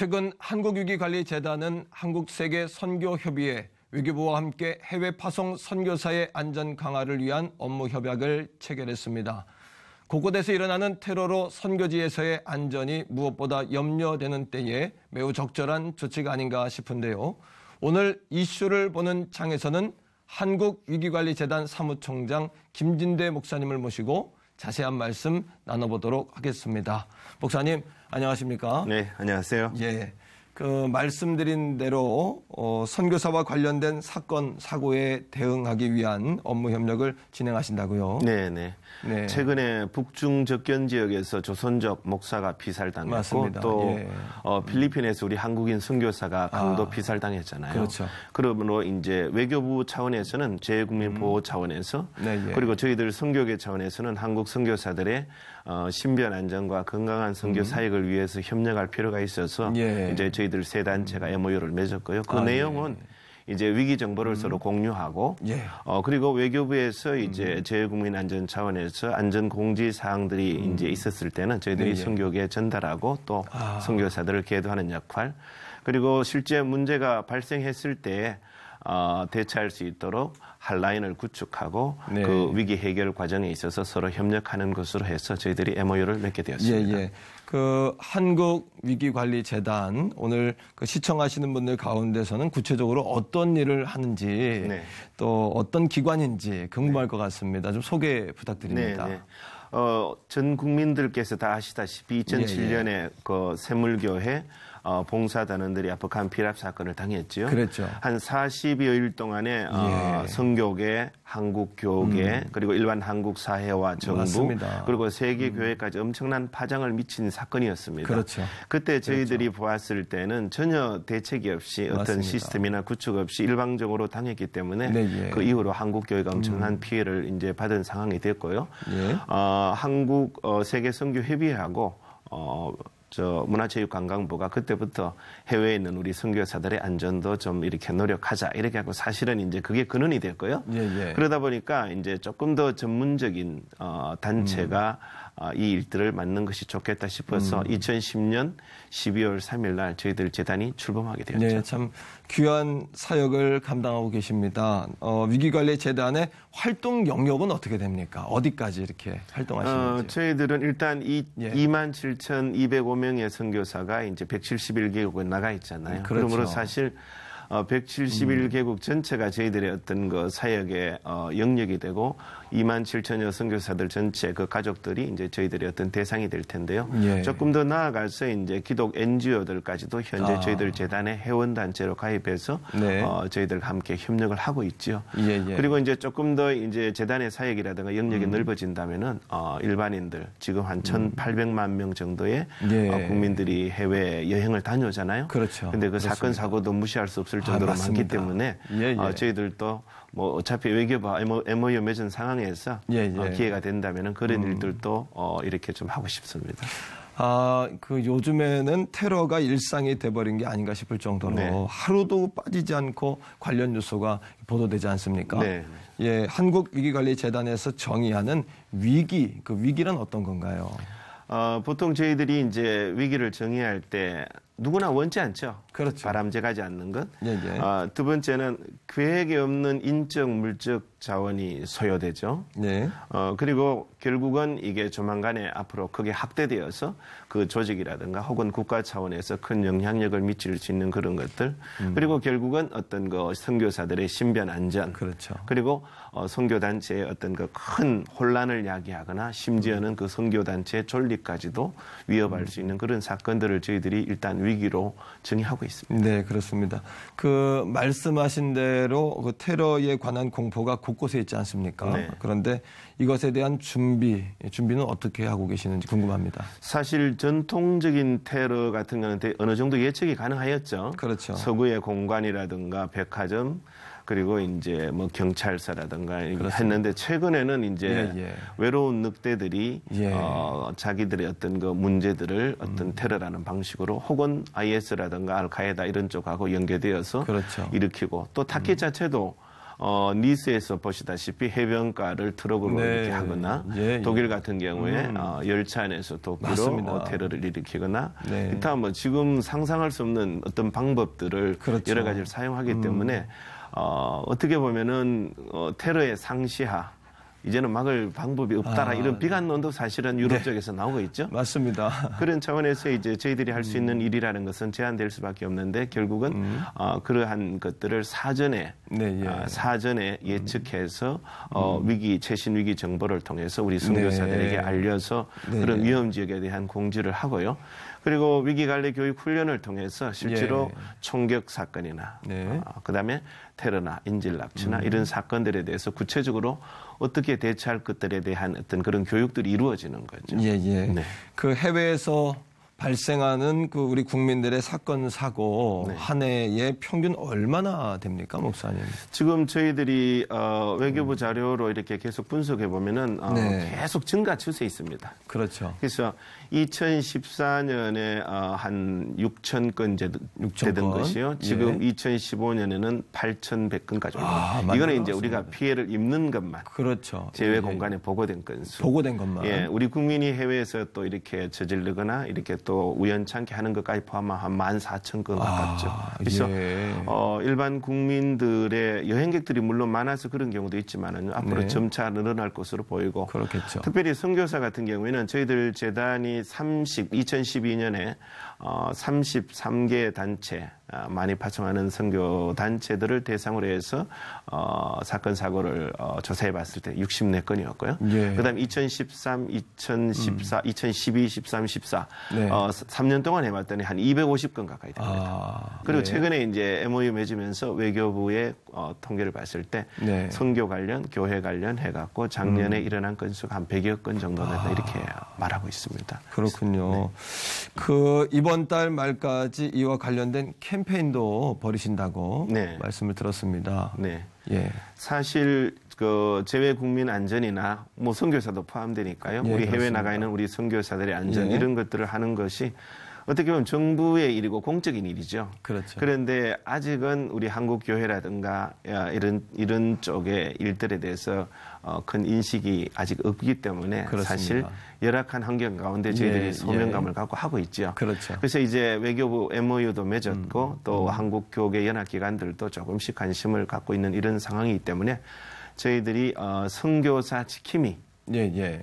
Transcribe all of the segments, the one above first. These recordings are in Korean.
최근 한국위기관리재단은 한국세계선교협의회 외교부와 함께 해외 파송 선교사의 안전 강화를 위한 업무 협약을 체결했습니다. 곳곳에서 일어나는 테러로 선교지에서의 안전이 무엇보다 염려되는 때에 매우 적절한 조치가 아닌가 싶은데요. 오늘 이슈를 보는 장에서는 한국위기관리재단 사무총장 김진대 목사님을 모시고 자세한 말씀 나눠보도록 하겠습니다. 목사님, 안녕하십니까? 네, 안녕하세요. 예. 그 말씀드린 대로 어, 선교사와 관련된 사건 사고에 대응하기 위한 업무 협력을 진행하신다고요. 네네. 네. 네. 최근에 북중 적견 지역에서 조선족 목사가 피살당했고 또 예. 어, 필리핀에서 우리 한국인 선교사가 강도 아, 피살당했잖아요. 그렇죠. 그러므로 이제 외교부 차원에서는 재외국민 음. 보호 차원에서 음. 네, 예. 그리고 저희들 선교계 차원에서는 한국 선교사들의 어, 신변 안전과 건강한 선교 음. 사역을 위해서 협력할 필요가 있어서 예. 이제 저희들 세 단체가 MOU를 맺었고요. 그 아, 예. 내용은 예. 이제 위기 정보를 음. 서로 공유하고 예. 어, 그리고 외교부에서 이제 음. 재외국민 안전 차원에서 안전 공지 사항들이 음. 이제 있었을 때는 저희들이 예, 예. 선교계에 전달하고 또 아. 선교사들을 계도하는 역할 그리고 실제 문제가 발생했을 때 어, 대처할 수 있도록 한라인을 구축하고 네. 그 위기 해결 과정에 있어서 서로 협력하는 것으로 해서 저희들이 MOU를 맺게 되었습니다. 예, 예. 그 한국 위기 관리 재단 오늘 그 시청하시는 분들 가운데서는 구체적으로 어떤 일을 하는지 네. 또 어떤 기관인지 궁금할 네. 것 같습니다. 좀 소개 부탁드립니다. 네, 네. 어, 전 국민들께서 다 아시다시피 2007년에 예, 예. 그 새물교회 어, 봉사단원들이 아프간 피랍 사건을 당했죠. 그랬죠. 한 40여일 동안에 어, 예. 성교계, 한국 교계, 음. 그리고 일반 한국 사회와 정부, 맞습니다. 그리고 세계 음. 교회까지 음. 엄청난 파장을 미친 사건이었습니다. 그렇죠. 그때 그렇죠. 저희들이 그렇죠. 보았을 때는 전혀 대책이 없이 어떤 맞습니다. 시스템이나 구축 없이 일방적으로 당했기 때문에 네, 예. 그 이후로 한국 교회가 엄청난 음. 피해를 이제 받은 상황이 됐고요. 예. 어, 한국 어, 세계 성교 협의회하고 어, 저 문화체육관광부가 그때부터 해외에 있는 우리 선교사들의 안전도 좀 이렇게 노력하자 이렇게 하고 사실은 이제 그게 근원이 됐고요. 예, 예. 그러다 보니까 이제 조금 더 전문적인 어 단체가 음. 아, 이 일들을 맡는 것이 좋겠다 싶어서 음. 2010년 12월 3일 날 저희들 재단이 출범하게 되었죠. 네, 참 귀한 사역을 감당하고 계십니다. 어, 위기관리재단의 활동 영역은 어떻게 됩니까? 어디까지 이렇게 활동하시는지? 어, 저희들은 일단 이 예. 2 7,205명의 선교사가 이제 171개국에 나가 있잖아요. 그렇죠. 그러므로 사실 어, 171개국 음. 전체가 저희들의 어떤 그 사역의 어, 영역이 되고 2만 7천여 선교사들 전체 그 가족들이 이제 저희들의 어떤 대상이 될 텐데요. 예. 조금 더 나아가서 이제 기독 NGO들까지도 현재 아. 저희들 재단의 회원 단체로 가입해서 네. 어, 저희들과 함께 협력을 하고 있죠. 예, 예. 그리고 이제 조금 더 이제 재단의 사역이라든가 영역이 음. 넓어진다면은 어, 일반인들 지금 한 1,800만 음. 명 정도의 예. 어, 국민들이 해외 여행을 다녀오잖아요. 그렇죠. 근데 그 그렇습니다. 사건 사고도 무시할 수 없을 정도로 아, 많기 때문에 예, 어, 예. 저희들도 뭐 어차피 외교부 MOU 아, 맺은 상황 선에서 예, 예. 어, 기회가 된다면 그런 음. 일들도 어, 이렇게 좀 하고 싶습니다. 아, 그 요즘에는 테러가 일상이 돼버린 게 아닌가 싶을 정도로 네. 하루도 빠지지 않고 관련 뉴스가 보도되지 않습니까? 네. 예, 한국위기관리재단에서 정의하는 위기, 그 위기란 어떤 건가요? 어, 보통 저희들이 이제 위기를 정의할 때 누구나 원치 않죠. 그렇죠. 바람직하지 않는 것. 예, 예. 어, 두 번째는 계획이 없는 인적, 물적, 자원이 소요되죠. 네. 어, 그리고 결국은 이게 조만간에 앞으로 크게 확대되어서 그 조직이라든가 혹은 국가 차원에서 큰 영향력을 미칠 수 있는 그런 것들 음. 그리고 결국은 어떤 그 선교사들의 신변 안전 그렇죠. 그리고 어, 선교단체의 어떤 그 큰 혼란을 야기하거나 심지어는 그 선교단체의 존립까지도 위협할 음. 수 있는 그런 사건들을 저희들이 일단 위기로 정의하고 있습니다. 네, 그렇습니다. 그 말씀하신 대로 그 테러에 관한 공포가 공 곳곳에 있지 않습니까? 네. 그런데 이것에 대한 준비, 준비는 어떻게 하고 계시는지 궁금합니다. 사실 전통적인 테러 같은 거는 어느 정도 예측이 가능하였죠. 그렇죠. 서구의 공간이라든가 백화점 그리고 이제 뭐 경찰서라든가 그렇습니다. 했는데 최근에는 이제 예, 예. 외로운 늑대들이 예. 어, 자기들의 어떤 그 문제들을 어떤 음. 테러라는 방식으로 혹은 IS라든가 알카에다 이런 쪽하고 연계되어서 그렇죠. 일으키고 또 타키 음. 자체도 어, 니스에서 보시다시피 해변가를 트럭으로 네. 이렇게 하거나 예, 예. 독일 같은 경우에 음. 어, 열차 안에서 도끼로 어, 테러를 일으키거나 네. 이타 뭐 지금 상상할 수 없는 어떤 방법들을 그렇죠. 여러 가지를 사용하기 음. 때문에 어, 어떻게 보면은 어, 테러의 상시하 이제는 막을 방법이 없다라 아, 이런 네. 비관론도 사실은 유럽 네. 쪽에서 나오고 있죠. 맞습니다. 그런 차원에서 이제 저희들이 할수 음. 있는 일이라는 것은 제한될 수밖에 없는데 결국은 음. 어, 그러한 것들을 사전에 네, 예. 어, 사전에 예측해서 음. 어, 음. 위기 최신 위기 정보를 통해서 우리 선교사들에게 네. 알려서 네, 그런 네. 위험 지역에 대한 공지를 하고요. 그리고 위기관리 교육 훈련을 통해서 실제로 예. 총격 사건이나 네. 어, 그다음에 테러나 인질 납치나 음. 이런 사건들에 대해서 구체적으로 어떻게 대처할 것들에 대한 어떤 그런 교육들이 이루어지는 거죠. 예, 예. 네. 그 해외에서 발생하는 그 우리 국민들의 사건 사고 네. 한 해에 평균 얼마나 됩니까 목사님? 지금 저희들이 어, 외교부 자료로 이렇게 계속 분석해 보면은 어, 네. 계속 증가 추세 있습니다. 그렇죠. 그래서 2014년에 어, 한 6천 건 되던 것이요. 예. 지금 예. 2015년에는 8,100건까지 올라. 아, 이거는 이제 우리가 피해를 입는 것만. 그렇죠. 제외 예. 공간에 보고된 건수. 보고된 것만. 예, 우리 국민이 해외에서 또 이렇게 저질르거나 이렇게 또또 우연찮게 하는 것까지 포함하면 한 14,000건 아, 가깝죠. 아, 그래서 예. 어, 일반 국민들의 여행객들이 물론 많아서 그런 경우도 있지만 앞으로 네. 점차 늘어날 것으로 보이고 그렇겠죠. 특별히 선교사 같은 경우에는 저희들 재단이 30 2012년에 33개 어, 단체 어, 많이 파송하는 선교 단체들을 대상으로 해서 어, 사건 사고를 어, 조사해 봤을 때 64건이었고요. 예. 그다음 2013, 2014, 음. 2012, 13, 14 네. 어, 3년 동안 해봤더니 한 250건 가까이 됩니다. 아, 그리고 네. 최근에 이제 MOU 맺으면서 외교부의 어, 통계를 봤을 때 네. 선교 관련, 교회 관련 해갖고 작년에 음. 일어난 건수가 한 100여 건 정도 된다 아. 이렇게 말하고 있습니다. 그렇군요. 네. 그 이번 이번 달 말까지 이와 관련된 캠페인도 벌이신다고 네. 말씀을 들었습니다. 네. 예. 사실 그 제외 국민 안전이나 뭐 선교사도 포함되니까요. 예, 우리 그렇습니다. 해외 나가 있는 우리 선교사들의 안전 예. 이런 것들을 하는 것이 어떻게 보면 정부의 일이고 공적인 일이죠. 그렇죠. 그런데 아직은 우리 한국 교회라든가 이런 이런 쪽의 일들에 대해서 어, 큰 인식이 아직 없기 때문에 그렇습니다. 사실 열악한 환경 가운데 저희들이 예, 예. 소명감을 예. 갖고 하고 있죠. 그렇죠. 그래서 이제 외교부 MOU도 맺었고 음, 또 음. 한국 교계 연합 기관들도 조금씩 관심을 갖고 있는 이런 상황이기 때문에 저희들이 어, 선교사 지킴이 예, 예.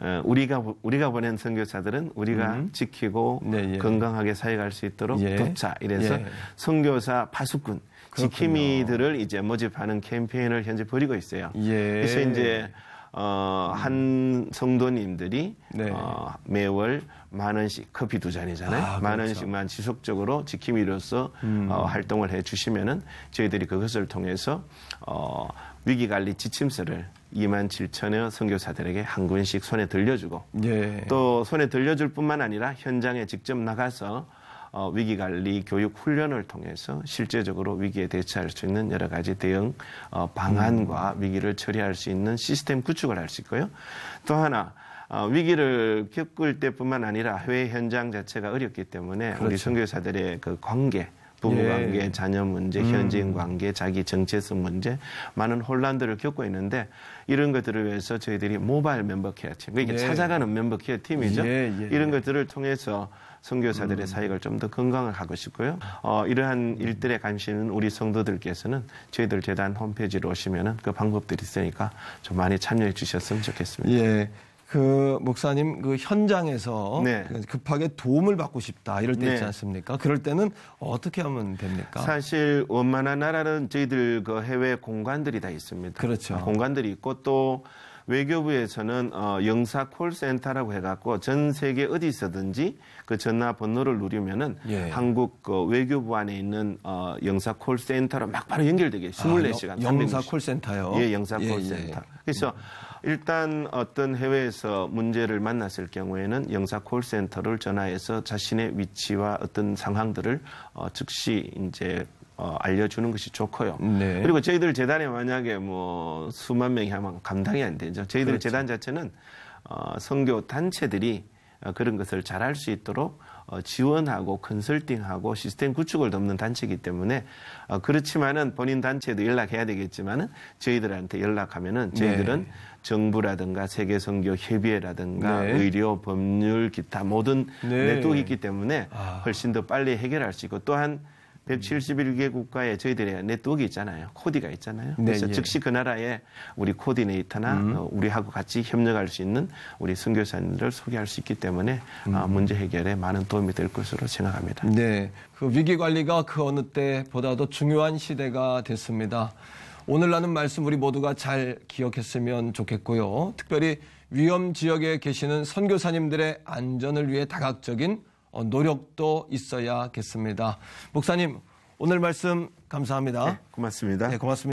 어, 우리가 우리가 보낸 선교사들은 우리가 음. 지키고 네, 예. 건강하게 사역갈수 있도록 예. 돕자 이래서 예. 선교사 파수꾼 지킴이들을 이제 모집하는 캠페인을 현재 벌이고 있어요. 예. 그래서 이제 어, 음. 한 성도님들이 네. 어, 매월 만 원씩 커피 두 잔이잖아요. 아, 만 그렇죠. 원씩만 지속적으로 지킴이로서 음. 어, 활동을 해 주시면은 저희들이 그것을 통해서 어, 위기관리 지침서를 2만 7천여 선교사들에게 한군씩 손에 들려주고 예. 또 손에 들려줄 뿐만 아니라 현장에 직접 나가서 어, 위기관리 교육 훈련을 통해서 실제적으로 위기에 대처할 수 있는 여러 가지 대응 어, 방안과 음. 위기를 처리할 수 있는 시스템 구축을 할 수 있고요. 또 하나 어, 위기를 겪을 때뿐만 아니라 해외 현장 자체가 어렵기 때문에 그렇죠. 우리 선교사들의 그 관계 부부관계, 예. 자녀 문제, 음. 현지인 관계, 자기 정체성 문제 많은 혼란들을 겪고 있는데 이런 것들을 위해서 저희들이 모바일 멤버 케어 팀, 그러니까 예. 찾아가는 멤버 케어 팀이죠. 예, 예, 예, 이런 것들을 통해서 선교사들의 음. 사역을 좀 더 건강하고 싶고요. 어, 이러한 일들에 관심은 우리 성도들께서는 저희들 재단 홈페이지로 오시면은 그 방법들이 있으니까 좀 많이 참여해 주셨으면 좋겠습니다. 예. 그 목사님 그 현장에서 네. 그 급하게 도움을 받고 싶다 이럴 때 네. 있지 않습니까? 그럴 때는 어떻게 하면 됩니까? 사실 원만한 나라는 저희들 그 해외 공관들이 다 있습니다. 그렇죠. 공관들이 있고 또 외교부에서는 어, 영사 콜센터라고 해갖고 전 세계 어디서든지 그 전화 번호를 누르면은 예. 한국 그 외교부 안에 있는 어, 영사 콜센터로 막 바로 연결되게 24시간. 아, 영사 콜센터요? 예, 영사 콜센터. 예, 예, 예. 그래서 음. 일단 어떤 해외에서 문제를 만났을 경우에는 영사 콜센터를 전화해서 자신의 위치와 어떤 상황들을 어, 즉시 이제 어, 알려주는 것이 좋고요. 네. 그리고 저희들 재단에 만약에 뭐 수만 명이 하면 감당이 안 되죠. 저희들 그렇죠. 재단 자체는 어, 선교 단체들이 어, 그런 것을 잘할 수 있도록 어, 지원하고 컨설팅하고 시스템 구축을 돕는 단체이기 때문에 어, 그렇지만은 본인 단체에도 연락해야 되겠지만은 저희들한테 연락하면은 네. 저희들은 네. 정부라든가 세계 선교 협의회라든가 네. 의료 법률 기타 모든 네. 네트워크 있기 때문에 아. 훨씬 더 빨리 해결할 수 있고 또한 171개 국가에 저희들의 네트워크 있잖아요. 코디가 있잖아요. 네, 그래서 네, 예. 즉시 그 나라에 우리 코디네이터나 음. 어, 우리하고 같이 협력할 수 있는 우리 선교사님들을 소개할 수 있기 때문에 아, 음. 문제 해결에 많은 도움이 될 것으로 생각합니다. 네. 그 위기 관리가 그 어느 때보다도 중요한 시대가 됐습니다. 오늘 나는 말씀 우리 모두가 잘 기억했으면 좋겠고요. 특별히 위험 지역에 계시는 선교사님들의 안전을 위해 다각적인 어, 노력도 있어야겠습니다. 목사님, 오늘 말씀 감사합니다. 네, 고맙습니다. 네, 고맙습니다.